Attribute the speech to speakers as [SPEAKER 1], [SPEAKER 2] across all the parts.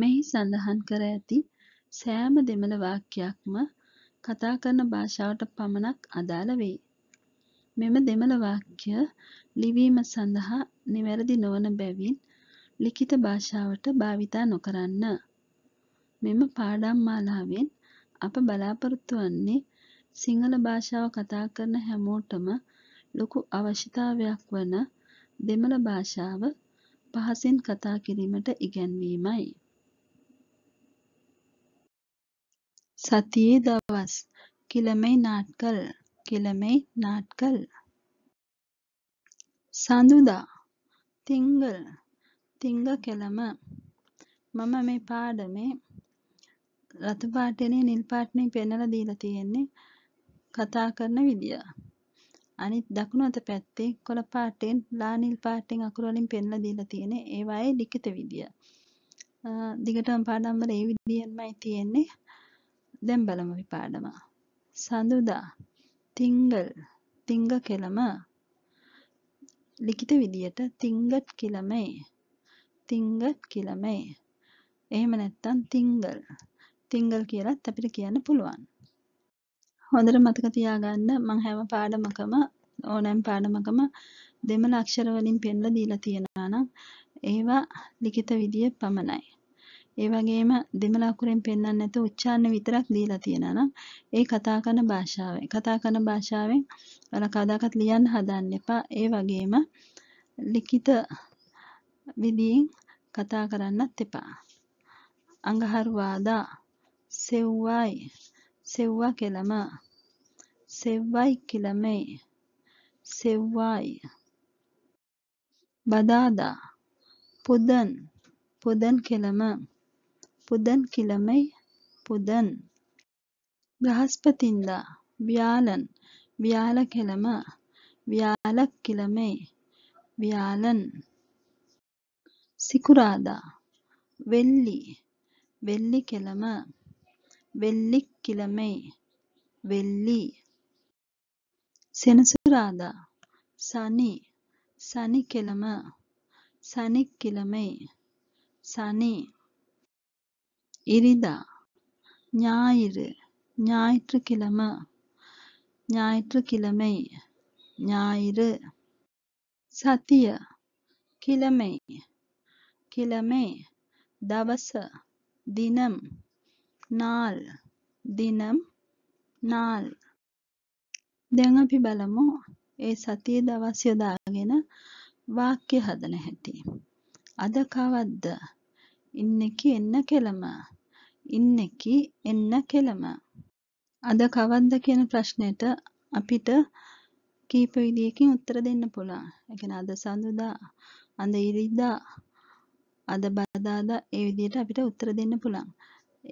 [SPEAKER 1] මෙහි සඳහන් කර ඇති සෑම දෙමළ වාක්‍යයක්ම කතා කරන භාෂාවට පමණක් අදාළ වේ. මෙම දෙමළ වාක්‍ය ලිවීම සඳහා නිවැරදි නොවන බැවින් ලිඛිත භාෂාවට භාවිතා නොකරන්න. මෙම පාඩම් මාලාවෙන් අප බලාපොරොත්තු වන්නේ සිංහල භාෂාව කතා කරන හැමෝටම ලොකු අවශ්‍යතාවයක් වන දෙමළ භාෂාව පහසෙන් කතා කිරීමට ඉගැන්වීමයි. சதியே தவஸ் கிழமை நாட்கள் கிழமை நாட்கள் சந்துதா திங்கள் திங்கக்கிழமை මම මේ පාඩමේ රතු පාටනේ නිල් පාටනේ පෙන්වලා දීලා තියෙන්නේ කතා කරන විදිය. අනිත් දකුණු අත පැත්තේ කොළ පාටෙන් ලා නිල් පාටෙන් අකුරු වලින් පෙන්වලා දීලා තියෙන්නේ ඒවායේ ලිඛිත විදිය. දිගටම පාඩම් වල ඒ විදියෙන්මයි තියෙන්නේ. දැන් බලමු අපි පාඩම. සඳුදා තිංගල් තිංග කෙළම ලිඛිත විදියට තිංගත් කිලමේ තිංගත් කිලමේ එහෙම නැත්නම් තිංගල් තිංගල් කියලත් අපිට කියන්න පුළුවන්. හොඳට මතක තියාගන්න මම හැම පාඩමකම ඕනෑම පාඩමකම දෙමළ අක්ෂර වලින් පෙන්ලා දීලා තියෙනවා නම් ඒවා ලිඛිත විදිය පමණයි. ඒ වගේම දෙමළ අකුරෙන් පෙන්නන්නේ නැතුව උච්චාරණ විතරක් දීලා තියෙනවා නම් ඒ කතා කරන භාෂාවෙන් කතා කරන භාෂාවෙන් ඔයාලා කවදාකවත් ලියන්න හදන්න එපා. ඒ වගේම ලිඛිත විදියෙන් කතා කරන්නත් එපා. අඟහරුවාදා සෙව්වයි සෙව්වා කෙලම සෙව්වයි කෙලමේ සෙව්වයි බදාදා පුදන් පුදන් කෙලම புதன்கிழமை புதன் பிரகஸ்பதிந்த வியாழன் வியாழக்கிழமை வியாழக்கிழமை வியாழன் சிக்குராதா வெள்ளி வெள்ளிக்கிழமை வெள்ளிக்கிழமை வெள்ளி செனசுராதா சனி சனிக்கிழமை சனிக்கிழமை சனி ඉරිදා ஞாயிறு ஞாயிற்றுக்கிழமை ஞாயிற்றுக்கிழமை ஞாயிறு සතිය கிழமை கிழமை දවස දිනම් නාල් දිනම් නාල් දැන් අපි බලමු ඒ සතිය දවස් යොදාගෙන වාක්‍ය හදන හැටි. අද කවද්ද இன்னைக்கு என்ன කෙළම? ඉන්නෙකි එන්න කෙළම. අද කවද්ද කියන ප්‍රශ්නයට අපිට කීප විදියකින් උත්තර දෙන්න පුළුවන්. ඒ කියන්නේ අද සඳුදා, අද ඉරිදා, අද බදාදා ඒ විදියට අපිට උත්තර දෙන්න පුළුවන්.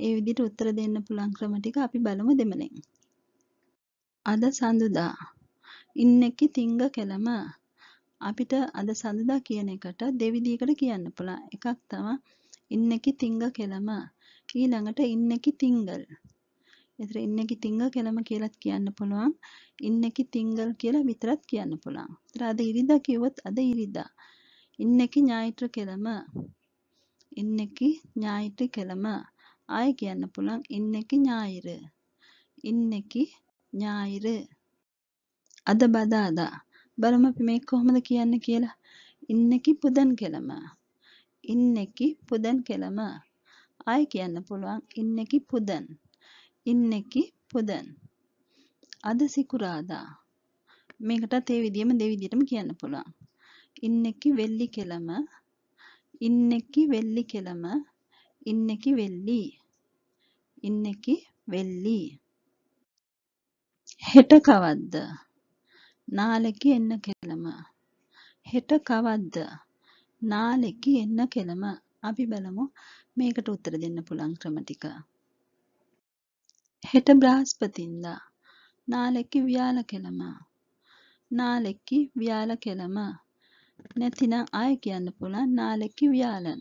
[SPEAKER 1] ඒ විදියට උත්තර දෙන්න පුළුවන් ක්‍රම ටික අපි බලමු දෙමළෙන්. අද සඳුදා ඉන්නෙකි තිංග කෙළම. අපිට අද සඳුදා කියන එකට දෙවිදියකට කියන්න පුළුවන්. එකක් තමයි ඉන්නකි තිංග කෙළම ඊළඟට ඉන්නකි තිංගල් එතර ඉන්නකි තිංග කෙළම කියලත් කියන්න පුළුවන් ඉන්නකි තිංගල් කියලා විතරත් කියන්න පුළුවන් තර අද ඉරිදා කිව්වොත් අද ඉරිදා ඉන්නකි ඥායිත්‍ර කෙළම ඉන්නකි ඥායිත්‍ර කෙළම ආය කියන්න පුළුවන් ඉන්නකි ඥායිර ඉන්නකි ඥායිර අද බදාදා බලමු අපි මේක කොහොමද කියන්නේ කියලා ඉන්නකි පුදන් කෙළම இன்னைக்கு புதன்கிழமை ආයි කියන්න පුළුවන් இன்னைக்கு புதன் இன்னைக்கு පුදන් අද සිකුරාදා මේකටත් ඒ විදිහම දෙ විදිහටම කියන්න පුළුවන් இன்னைக்கு வெள்ளிக்கிழம இன்னைக்கு வெள்ளிக்கிழம இன்னைக்கு வெள்ளி இன்னைக்கு வெள்ளி හෙට කවද්ද நாளைக்கு என்ன கிழமை හෙට කවද්ද නාලෙක්ගෙ එන්න කෙළම අපි බලමු මේකට උත්තර දෙන්න පුළුවන් ක්‍රම ටික. හෙට බ්‍රහස්පතින්දා නාලෙක්කි ව්‍යාල කෙළම නාලෙක්කි ව්‍යාල කෙළම නැතිනම් ආය කියන්න පුළුවන් නාලෙක්කි ව්‍යාලන්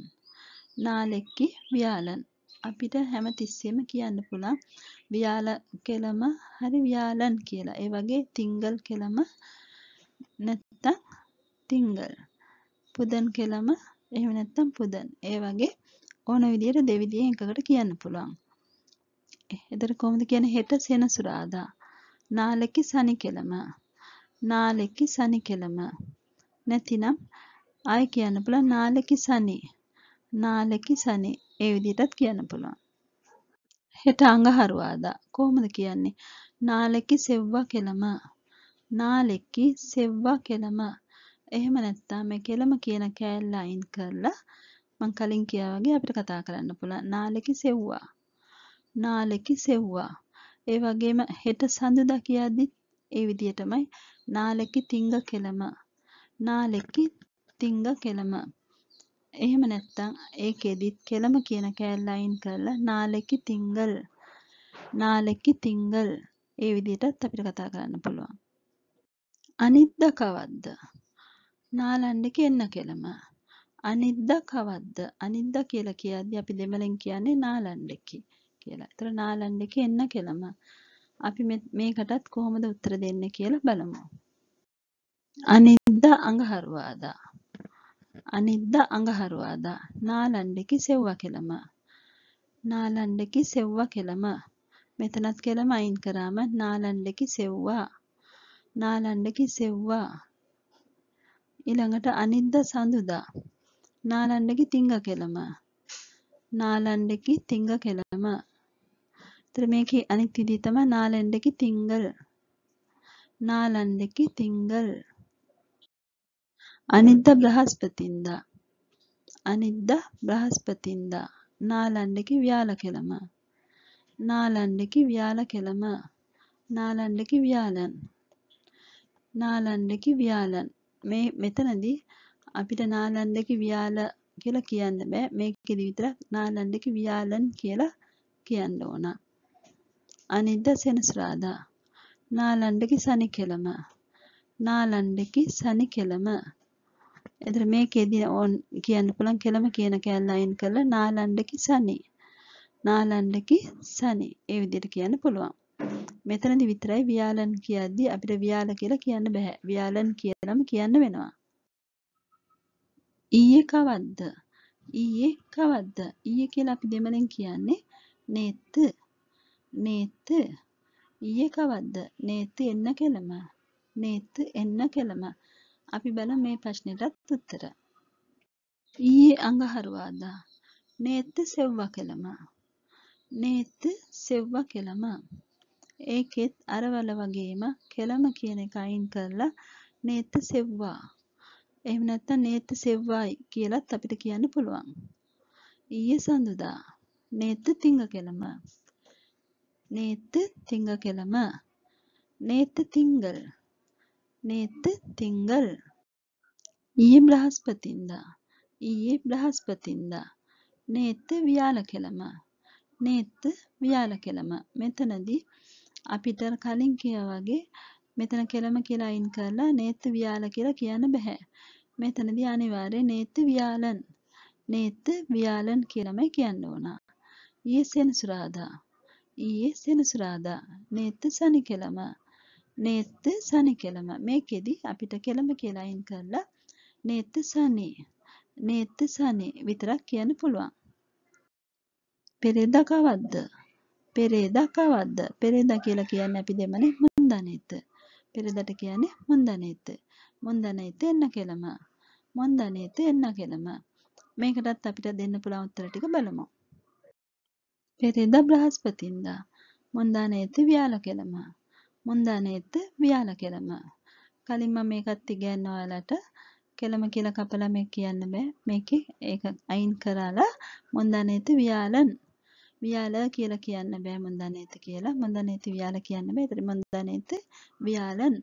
[SPEAKER 1] නාලෙක්කි ව්‍යාලන් අපිට හැම තිස්සෙම කියන්න පුළුවන් ව්‍යාල කෙළම හරි ව්‍යාලන් කියලා. ඒ වගේ තිංගල් කෙළම නැත්තම් තිංගල් පුදන් කෙලම එහෙම නැත්තම් පුදන් ඒ වගේ ඕන විදිහට දෙවිදියෙන් එකකට කියන්න පුළුවන් එතකොට කොහොමද කියන්නේ හෙට සෙනසුරාදා නාලෙකි සනි කෙලම නාලෙකි සනි කෙලම නැතිනම් ආය කියන්න පුළුවන් නාලෙකි සනි නාලෙකි සනි ඒ විදිහටත් කියන්න පුළුවන් හෙට අඟහරුවාදා කොහොමද කියන්නේ නාලෙකි සෙව්වා කෙලම නාලෙකි සෙව්වා කෙලම එහෙම නැත්තම් මේ කෙලම කියන කෑල්ල අයින් කරලා මං කලින් කියා වගේ අපිට කතා කරන්න පුළුවන් නාලෙකි සෙව්වා. නාලෙකි සෙව්වා. ඒ වගේම හෙට සඳුදා කියද්දි ඒ විදිහටමයි නාලෙකි තිංග කෙලම. නාලෙකි තිංග කෙලම. එහෙම නැත්තම් ඒකෙදිත් කෙලම කියන කෑල්ල අයින් කරලා නාලෙකි තිංගල්. නාලෙකි තිංගල්. ඒ විදිහටත් අපිට කතා කරන්න පුළුවන්. අනිද්දා කවද්ද නාලන්ඩි කෙන්නකෙළම. අනිද්දා කවද්ද? අනිද්දා කියලා කියද්දි අපි දෙමළෙන් කියන්නේ නාලන්ඩෙකි කියලා. ඒතර නාලන්ඩෙකි එන්නකෙළම. අපි මේකටත් කොහොමද උත්තර දෙන්නේ කියලා බලමු. අනිද්දා අඟහරුවාදා. අනිද්දා අඟහරුවාදා. නාලන්ඩෙකි සෙව්වා කෙළම. නාලන්ඩෙකි සෙව්වා කෙළම. මෙතනත් කෙළම අයින් කරාම නාලන්ඩෙකි සෙව්වා. නාලන්ඩෙකි සෙව්වා ඊළඟට අනිද්දා සඳුදා නාලණ්ඩකි තිංග කෙළම නාලණ්ඩකි තිංග කෙළම එතන මේකේ අනිත් විදිහ තමයි නාලණ්ඩකි තිංගල් නාලණ්ඩකි තිංගල් අනිද්දා බ්‍රහස්පතින්දා අනිද්දා බ්‍රහස්පතින්දා නාලණ්ඩකි ව්‍යාල කෙළම නාලණ්ඩකි ව්‍යාල කෙළම නාලණ්ඩකි ව්‍යාලන් නාලණ්ඩකි ව්‍යාලන් මේ මෙතනදී අපිට නාලන්දක ව්‍යාල කියලා කියන්න බෑ. මේකෙදි විතරක් නාලන්දක ව්‍යාලන් කියලා කියන්න ඕන. අනිද්දා සෙනසුරාදා. නාලන්ඩකි සනි කෙළම නාලන්ඩකි සනි කෙළම එතර මේකේදී ඕන් කියන්න පුළුවන් කෙළම කියන කැල්ල අයින් කරලා නාලන්ඩකි සනි නාලන්ඩකි සනි ඒ විදිහට කියන්න පුළුවන් මෙතනදි විතරයි ව්‍යාලන් කියද්දි අපිට ව්‍යාල කියලා කියන්න බෑ. ව්‍යාලන් කියලාම කියන්න වෙනවා. ඊයේ කවද්ද? ඊයේ කවද්ද? ඊයේ කියලා අපි දෙමළෙන් කියන්නේ නේත්. නේත්. ඊයේ කවද්ද? නේත් එන්න කෙලම. නේත් එන්න කෙලම. අපි බලමු මේ ප්‍රශ්නෙටත් උත්තර. ඊයේ අඟහරුවාදා. නේත් සෙව්වා කෙලම. නේත් සෙව්වා කෙලම. ඒකෙත් අර වල වගේම කෙලම කියන එක අයින් කරලා නේත්‍ය සෙව්වා. එහෙම නැත්නම් නේත්‍ය සෙව්වායි කියලත් අපිට කියන්න පුළුවන්. ඊයේ සඳුදා නේත්‍ය තිංග කෙලම. නේත්‍ය තිංග කෙලම. නේත්‍ය තිංගල්. නේත්‍ය තිංගල්. ඊයේ බ්‍රහස්පතින්දා. ඊයේ බ්‍රහස්පතින්දා. නේත්‍ය ව්‍යාල කෙලම. නේත්‍ය ව්‍යාල කෙලම. මෙතනදී අපිට කලින් කියා වගේ මෙතන කෙලම කියලා අයින් කරලා නේත්‍ය වියාල කියලා කියන්න බෑ. මෙතනදී අනිවාර්යයෙන් නේත්‍ය වියාලන් නේත්‍ය වියාලන් කියලාමයි කියන්න ඕන. ඊයේ සෙනසුරාදා. ඊයේ සෙනසුරාදා. නේත්‍ය සනි කෙලම. නේත්‍ය සනි කෙලම. මේකෙදි අපිට කෙලම කියලා අයින් කරලා නේත්‍ය සනි නේත්‍ය සනි විතරක් කියන්න පුළුවන්. පෙරේදා කවද්ද? පෙරේදා කවද්ද පෙරේදා කියලා කියන්නේ අපි දෙමනේ මොන්දනෙත පෙරේදට කියන්නේ මොන්දනෙත මොන්දනෙත එන්න කෙලම මොන්දනෙත එන්න කෙලම මේකටත් අපිට දෙන්න පුළුවන් උත්තර ටික බලමු පෙරේදා බ්‍රහස්පතින්දා මොන්දනෙත ව්‍යාල කෙලම මොන්දනෙත ව්‍යාල කෙලම කලින් මම මේකත් ඉගෙනන ඔයාලට කෙලම කියලා කපලා මේ කියන්න බෑ මේකේ ඒක අයින් කරලා මොන්දනෙත ව්‍යාලන් වියාල කියලා කියන්න බෑ මන්දනේත කියලා මන්දනේත වියාල කියන්න බෑ. ඒතර මන්දනේත වියාලන්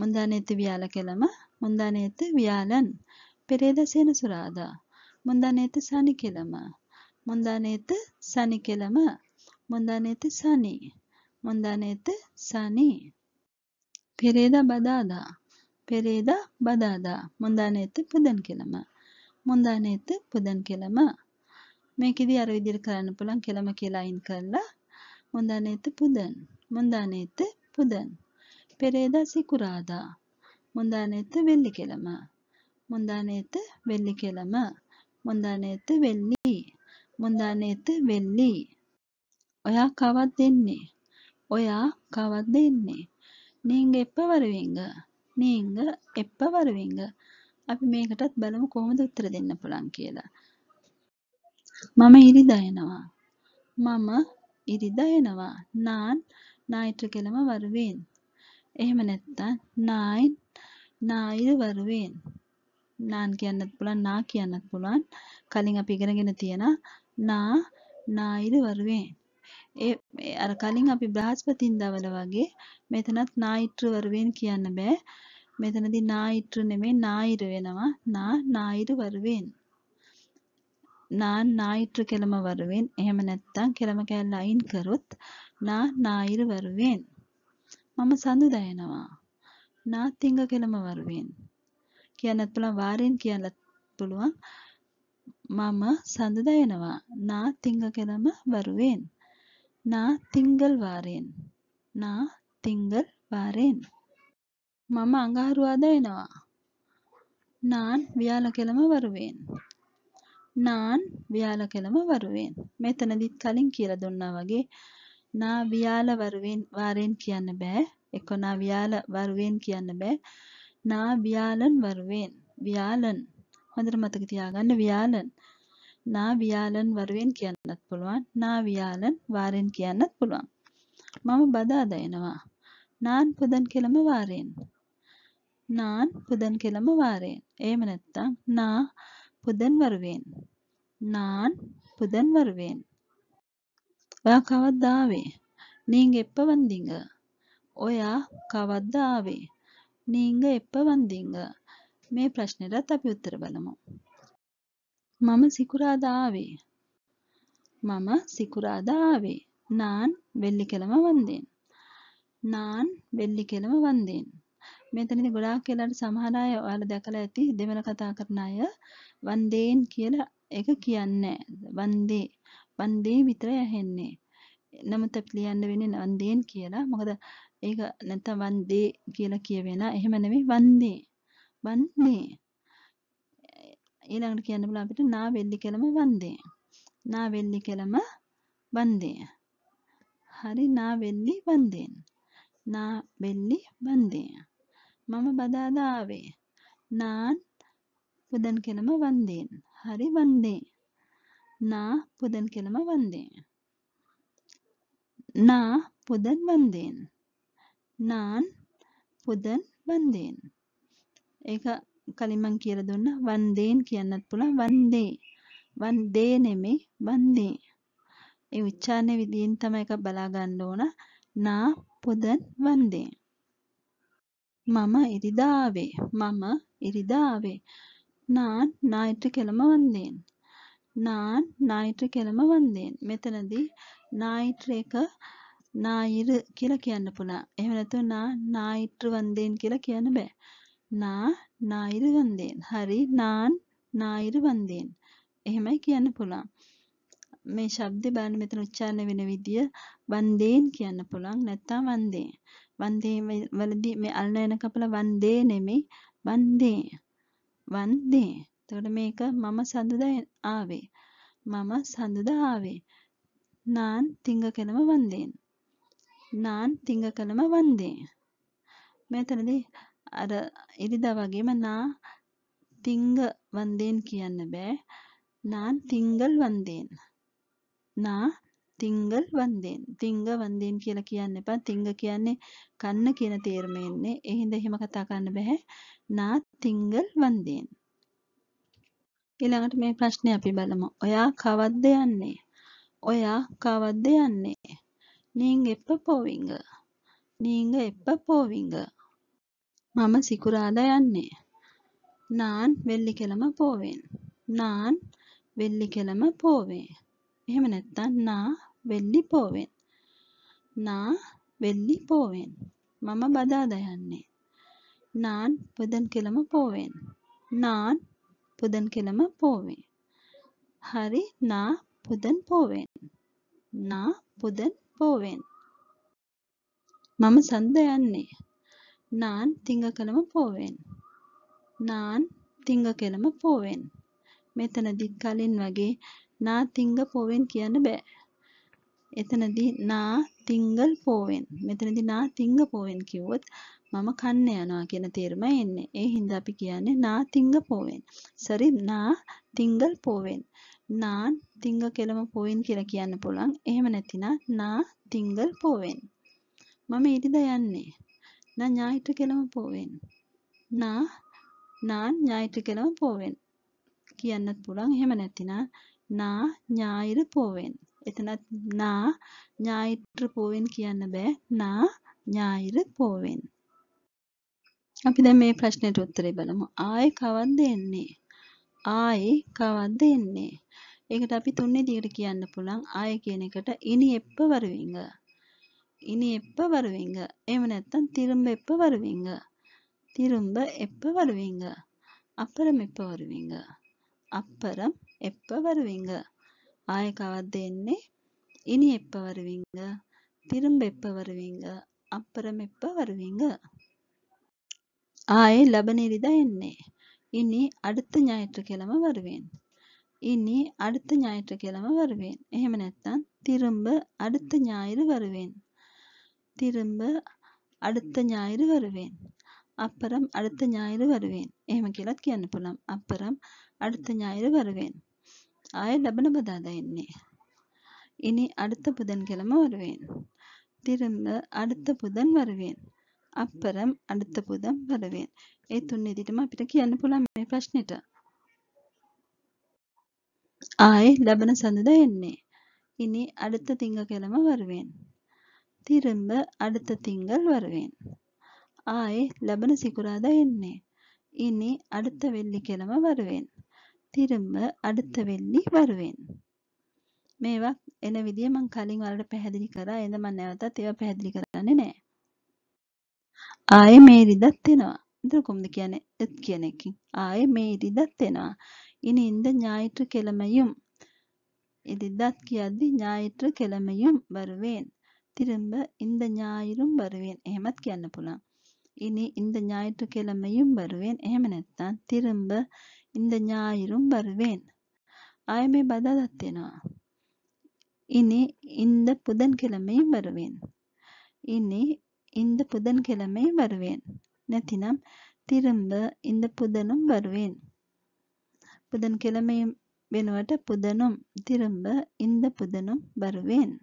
[SPEAKER 1] මන්දනේත වියාල කියලාම මන්දනේත වියාලන් පෙරේද සෙනසුරාදා මන්දනේත සනි කියලාම මන්දනේත සනි කියලාම මන්දනේත සනි මන්දනේත සනි පෙරේද බදාදා පෙරේද බදාදා මොන්දානෙත පුදන් කෙළම මොන්දානෙත පුදන් කෙළම මේකෙදි අර විදිහට කරන්න පුළුවන් කෙලම කියලා අයින් කරලා මොන්දානේත පුදන් මොන්දානේත පුදන් පෙරේදා සිකුරාදා මොන්දානේත වෙල්ලි කෙලම මොන්දානේත වෙල්ලි කෙලම මොන්දානේත වෙල්ලි මොන්දානේත වෙල්ලි ඔයා කවත් දෙන්නේ ඔයා කවත් දෙන්නේ නීංග එප්පවරවිංග නීංග එප්පවරවිංග අපි මේකටත් බලමු කොහොමද උත්තර දෙන්න පුළුවන් කියලා
[SPEAKER 2] මම ඉරිදයනවා
[SPEAKER 1] මම ඉරිදයනවා நான் ஞாயிற்றுக்கிழமை வருவேன் එහෙම නැත්තම් நான் ஞාயிறு வருவேன் நான் කියන්නත් පුළුවන් නා කියන්නත් පුළුවන් කලින් අපි ඉගෙනගෙන තියෙන නා ஞාயிறு வருவேன் ඒ අර කලින් අපි බ්‍රහස්පතින්දා වල වගේ මෙතනත් නායිට්‍ර වරුවෙන් කියන්න බෑ. මෙතනදී නායිට්‍ර නෙමෙයි නායිර වෙනවා. නා නායිර වරුවෙන්. நான் ஞாயிற்றுக்கிழமை வருவேன் එහෙම නැත්නම් කෙළම කෑල්ල අයින් කරොත් නා නායිර வருவேன் මම සඳුදා එනවා නා තිංගකෙළම வருவேன் කියන්නත් පුළුවන් වාරෙන් කියන්නත් පුළුවන් මම සඳුදා එනවා නා තිංගකෙළම வருவேன் නා තිංගල් වාරෙන් නා තිංගල් වාරෙන් මම අඟහරුවාදා එනවා நான் வியாழக்கிழமை வருவேன் නාන් ව්‍යාලකෙලම වරුවෙන් මෙතනදිත් කලින් කියලා දුන්නා වගේ නා ව්‍යාල වරුවෙන් වාරෙන් කියන්න බෑ එක්ක නා ව්‍යාල වරුවෙන් කියන්න බෑ නා ව්‍යාලන් වරුවෙන් ව්‍යාලන් හොඳට මතක තියාගන්න ව්‍යාලන් නා ව්‍යාලන් වරුවෙන් කියන්නත් පුළුවන් නා ව්‍යාලන් වාරෙන් කියන්නත් පුළුවන් මම බදාදා එනවා නාන් පුදන් කෙලම වාරෙන් නාන් පුදන් කෙලම වාරෙන් එහෙම නැත්තම් නා පුදන් வருவேன் நான் புதன் வருவேன் ඔයා කවද්ද ආවේ நீங்க எப்ப வந்தீங்க ඔයා කවද්ද ආවේ நீங்க எப்ப வந்தீங்க මේ ප්‍රශ්නෙටත් අපි උත්තර බලමු මම සිකුරාදා ආවේ මම සිකුරාදා ආවේ නාන් වෙල්ලිකැලම වන්දෙන් නාන් වෙල්ලිකැලම වන්දෙන් මෙතනදී ගොඩාක් වෙලාට සමහර අය ඔයාලා දැකලා ඇති දෙමළ කතා කරන අය වන්දේන් කියලා එක කියන්නේ වන්දේ වන්දේ විතරයි ඇහෙන්නේ නමුත් අපිට ලියන්න වෙන්නේ වන්දේන් කියලා. මොකද ඒක නැත්නම් වන්දේ කියලා කියවෙන. එහෙම නෙමෙයි වන්දේ. වන්දේ. ඊළඟට කියන්න බුණා අපිට නා වෙල්ලි කෙලම වන්දේ. නා වෙල්ලි කෙලම වන්දේ. හරි නා වෙල්ලි වන්දේන්. නා වෙල්ලි වන්දේ. මම බදාදා ආවේ. නාන් පුදන් කෙළම වන්දයෙන් හරි වන්දේ නා පුදන් කෙළම වන්දේ නා පුදන් වන්දයෙන් නාන් පුදන් වන්දයෙන් ඒක කලින්මං කියල දුන්න වන්දයෙන් කියන්නත් පුළන් වන්දේ වන්දේ නෙමේ වන්දේ ඒ උච්චාරණය විදියෙන් තමයි එක බලාගන්න ඕන නා පුදන් වන්දේ මම ඉරිදාවේ මම ඉරිදාවේ நான் ஞாயிற்றுக்கிழமை වන්දේන්. நான் ஞාயிற்றுக்கிழම වන්දේන්. මෙතනදී ஞාயிற்று එක ஞාயிறு කියලා කියන්න පුළුවන්. එහෙම නැත්නම් නා ஞාயிற்று වන්දේන් කියලා කියන්න බෑ. නා ஞාயிறு වන්දේන්. හරි නාන් ஞාயிறு වන්දේන්. එහෙමයි කියන්න පුළුවන්. මේ શબ્දේ බලන්න මෙතන උච්චාරණය වෙන විදිය වන්දේන් කියන්න පුළුවන් නැත්නම් වන්දේ. වන්දේ වලදී මේ අල්න යන කපල වන්දේ නෙමෙයි වන්දේ. වන්දේ. එතකොට මේක මම සඳුදා ආවේ. මම සඳුදා ආවේ. නාන් තිංගකලම වන්දේන්. නාන් තිංගකලම වන්දේ. මෙතනදී අර ඉරිදා වගේම නා තිංග වන්දේන් කියන්න බෑ. නාන් තිංගල් වන්දේන්. නා තිංගල් වන්දෙන් තිංග වන්දෙන් කියලා කියන්න එපා තිංග කියන්නේ කන්න කියන තේරුම එන්නේ ඒ හින්දා එහෙම කතා කරන්න බෑ නා තිංගල් වන්දෙන් ඊළඟට මේ ප්‍රශ්නේ අපි බලමු ඔයා කවද්ද යන්නේ ඔයා කවද්ද යන්නේ නීංග එප්ප පොවිංග නීංග එප්ප පොවිංග මම සිකුරාදා යන්නේ නාන් වෙල්ලිකැලම පෝවෙන් නාන් වෙල්ලිකැලම පෝවේ එහෙම නැත්තම් නා వెళ్ళిపోవెన్ నా వెళ్ళిపోవెన్ මම බදාද යන්නේ நான் புதன்கிழமை போவேன் நான் புதன்கிழமை போவேன் ஹரி நான் புதன் போவேன் நான் புதன் போவேன் මම සඳ යන්නේ நான் திங்கக்கிழமை போவேன் நான் තිංගකෙළම පෝවෙන් මෙතනදිත් කලින් වගේ නා තිංග පෝවෙන් කියන්න බෑ එතනදී නා තිංගල් පෝවෙන් මෙතනදී නා තිංග පෝවෙන් කිව්වොත් මම කන්න යනවා කියන තේරුම එන්නේ. ඒ හින්දා අපි කියන්නේ නා තිංග පෝවෙන්. සරි නා තිංගල් පෝවෙන්. නාන් තිංග කෙලම පෝවෙන් කියලා කියන්න පුළුවන්. එහෙම නැතිනම් නා තිංගල් පෝවෙන්. මම ඊටිද යන්නේ. නා ඥායිට කෙලම පෝවෙන්. නා නාන් ඥායිට කෙලම පෝවෙන්. කියන්නත් පුළුවන්. එහෙම නැතිනම් නා ඥායිර පෝවෙන්. එතනත් නා ඥායිත්‍ර පෝවෙන් කියන්න බෑ නා ඥායිර පෝවෙන් අපි දැන් මේ ප්‍රශ්නෙට උත්තරේ බලමු ආයි කවද්ද එන්නේ ආයි කවද්ද එන්නේ ඒකට අපි තුන් විදිහකට කියන්න පුළුවන් ආය කියන එකට ඉනි එප්ප වරුවිංග ඉනි එප්ප වරුවිංග එහෙම නැත්නම් තිරුඹ එප්ප වරුවිංග තිරුඹ එප්ප වරුවිංග අපරම එප්ප වරුවිංග අපරම් එප්ප වරුවිංග ஆயக்காவாக தேன்னே இனி எப்போ வருவீங்க திரும்ப எப்போ வருவீங்க அப்புறம் எப்போ வருவீங்க ஆய லபநெறிதா என்னே இனி அடுத்த ஞாயிற்றுக்கிழமை வருவேன் இனி அடுத்த ஞாயிற்றுக்கிழமை வருவேன் ஏமனத்தான் திரும்ப அடுத்த ஞாயிறு வருவேன் திரும்ப அடுத்த ஞாயிறு வருவேன் அப்புறம் அடுத்த ஞாயிறு வருவேன் ஏம கிழக்கு அனுப்பலாம் அப்புறம் அடுத்த ஞாயிறு வருவேன் ආය ලබන බදාදා එන්නේ. இனி அடுத்த புதன்கிழமை வருவேன். திரும்ப அடுத்த புதன் வருவேன். අපරම් අඩුත පුදම් බලවෙන් ඒ තුන් ඉදිටම අපිට කියන්න පුළන් මේ ප්‍රශ්නයට ආය ලබන සඳද එන්නේ ඉනි අඩුත තිංග කෙළම වරුවෙන් තිරම්බ අඩුත තිංගල් වරුවෙන් ආය ලබන සිකුරාද එන්නේ ඉනි අඩුත වෙල්ලි කෙළම වරුවෙන් திரும்ப அடுத்த වෙද්දි බර වෙන්න. මේවා එන විදිය මං කලින් ඔයාලට පැහැදිලි කරා. එඳ මං නැවතත් ඒවා පැහැදිලි කරන්නේ නැහැ. ආයේ මේ ඉරිදත් එනවා. ඉතින් කොහොමද කියන්නේ? එත් කියන එකකින්. ආයේ මේ ඉරිදත් එනවා. ඉනින්ද ඥායිත්‍ර කෙළමயும். ඉරිදත් කියද්දි ඥායිත්‍ර කෙළමயும் බරවෙන්. திரும்ப இந்த ஞாயிறும் வருவேன் එහෙමත් කියන්න පුළුවන්. ඉනි இந்த ஞாயிற்று கிழமையும் வருவேன் එහෙම නැත්නම් திரும்ப இந்த ஞாயிறும் வருவேன் ஆயமே බදාදත්වෙනවා இனி இந்த புதன்கிழமை வருவேன் இனி இந்த புதன்கிழமை வருவேன் නැතිනම් திரும்ப இந்த புதனும் வருவேன் புதன்கிழமை වෙනුවට පුදනුම් තිරම්බ ඉන්ද පුදනුම් බරුවෙන්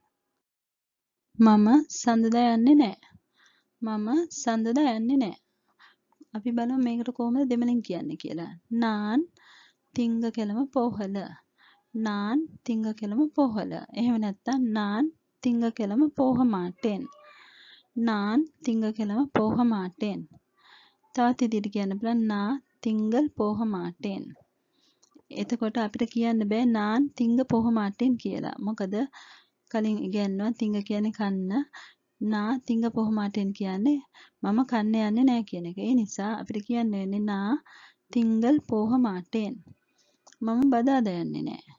[SPEAKER 1] මම සඳදා යන්නේ නෑ මම සඳදා යන්නේ නෑ අපි බලමු මේකට කොහොමද දෙමළෙන් කියන්නේ කියලා. නාන් තිංග කෙලම පොහල. නාන් තිංග කෙලම පොහල. එහෙම නැත්නම් නාන් තිංග කෙලම පොහ මාටෙන්. නාන් තිංග කෙලම පොහ මාටෙන්. තවත් ඉදිරියට කියන්න බලන්න නා තිංගල් පොහ මාටෙන්. එතකොට අපිට කියන්න බෑ නාන් තිංග පොහ මාටෙන් කියලා. මොකද කලින් ඉගෙනුවා තිංග කියන්නේ කන්න නා තිංග පොහොමාටෙන් කියන්නේ මම කන්න යන්නේ නැහැ කියන එක. ඒ නිසා අපිට කියන්න වෙන්නේ නා තිංගල් පොහොමාටෙන්. මම බදාදා යන්නේ නැහැ.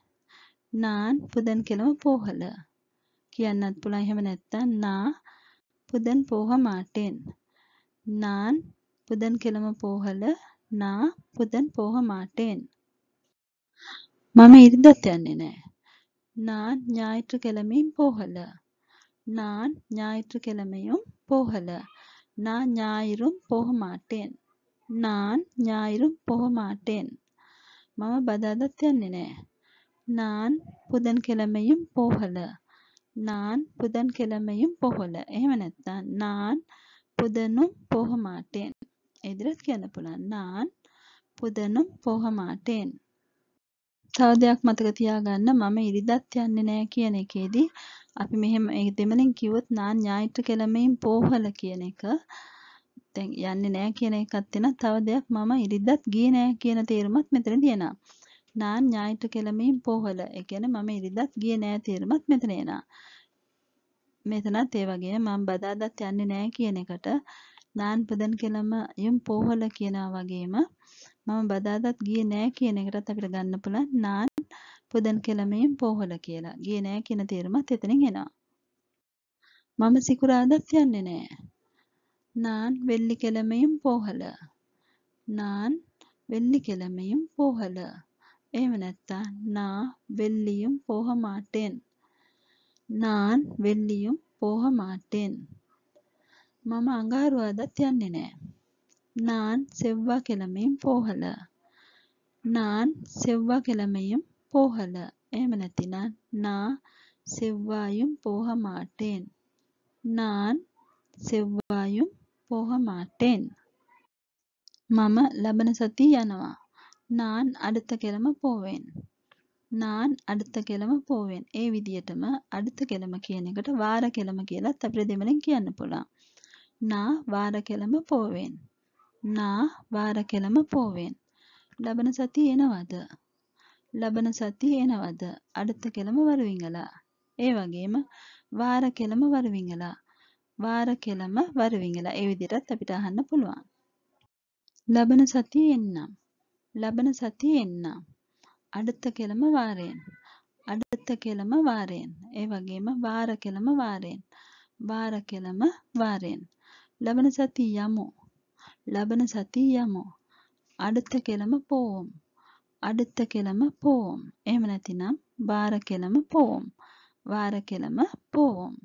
[SPEAKER 1] නාන් පුදන් කෙලම පොහල. කියන්නත් පුළුවන් එහෙම නැත්තම් නා පුදන් පොහොමාටෙන්. නාන් පුදන් කෙලම පොහල නා පුදන් පොහොමාටෙන්. මම ඉරිදත් යන්නේ නැහැ. නා ඥායිත්‍ර කෙලමින් පොහල. நான் ஞாயிற்றுக்கிழமையும் போகல நான் ஞாயிறும் போக மாட்டேன் நான் ஞாயிறும் போக මාටෙන් මම බදාදත් යන්නේ නෑ நான் පුදන්කෙළමයිම් පෝහල நான் පුදන්කෙළමයිම් පොහොල එහෙම නැත්තම් நான் පුදනුම් පොහ මාටෙන් ඉදිරියට කියන්න පුළුවන් நான் පුදනුම් පොහ මාටෙන් තව දෙයක් මතක තියාගන්න මම ඉරිදත් යන්නේ නෑ කියන එකේදී අපි මෙහෙම ඒ දෙමළෙන් කිව්වොත් නාන් ඥායිට කෙලමෙන් පෝහල කියන එක දැන් යන්නේ නෑ කියන එකත් එන තව දෙයක් මම ඉරිද්දත් ගියේ නෑ කියන තේරුමත් මෙතනදී එනවා. නාන් ඥායිට කෙලමෙන් පෝහල. ඒ කියන්නේ මම ඉරිද්දත් ගියේ නෑ තේරුමත් මෙතන එනවා. මෙතනත් ඒ වගේම මම බදාදත් යන්නේ නෑ කියන එකට නාන් පුදන් කෙලම යම් පෝහල කියනා වගේම මම බදාදත් ගියේ නෑ කියන එකටත් අපිට ගන්න පුළුවන් නාන් පුදන් කෙළමයෙන් පෝහල කියලා ගියේ නෑ කියන තේරුමත් එතනින් එනවා. මම සිකුරාදත් යන්නේ නෑ. නාන් වෙල්ලි කෙළමයෙන් පෝහල. නාන් වෙල්ලි කෙළමයෙන් පෝහල. එහෙම නැත්තා නා වෙල්ලියුම් පෝහ මාටෙන්. නාන් වෙල්ලියුම් පෝහ මාටෙන්. මම අඟහරුවාදත් යන්නේ නෑ. නාන් සෙව්වා කෙළමයෙන් පෝහල. නාන් සෙව්වා කෙළමයෙන් පෝහල. එහෙම නැතිනම් நா செவ்வாயும் போக மாட்டேன். நான் செவ்வாயும் போக மாட்டேன். මම ලබන සතිය යනවා. நான் அடுத்த කෙළම போவேன். நான் அடுத்த කෙළම போவேන්. ඒ විදිහටම அடுத்த කෙළම කියන එකට වාර කෙළම කියලත් අපිට දෙමළෙන් කියන්න පුළුවන්. නා වාර කෙළම போவேන්. නා වාර කෙළම போவேන්. ලබන සතිය එනවද? ලබන සතිය එනවද අඩුත කෙළම වරවිංගලා ඒ වගේම වාර කෙළම වරවිංගලා වාර කෙළම වරවිංගලා ඒ විදිහටත් අපිට අහන්න පුළුවන් ලබන සතිය එන්නම් ලබන සතිය එන්නම් අඩුත කෙළම වාරයෙන් අඩුත කෙළම වාරයෙන් ඒ වගේම වාර කෙළම වාරයෙන් වාර කෙළම වාරයෙන් ලබන සතිය යමු ලබන සතිය යමු අඩුත කෙළම පෝම් அடுத்த கிழமை போவோம் ஏமனத்தினா வாரக்கிழமை போவோம் வாரக்கிழமை போவோம்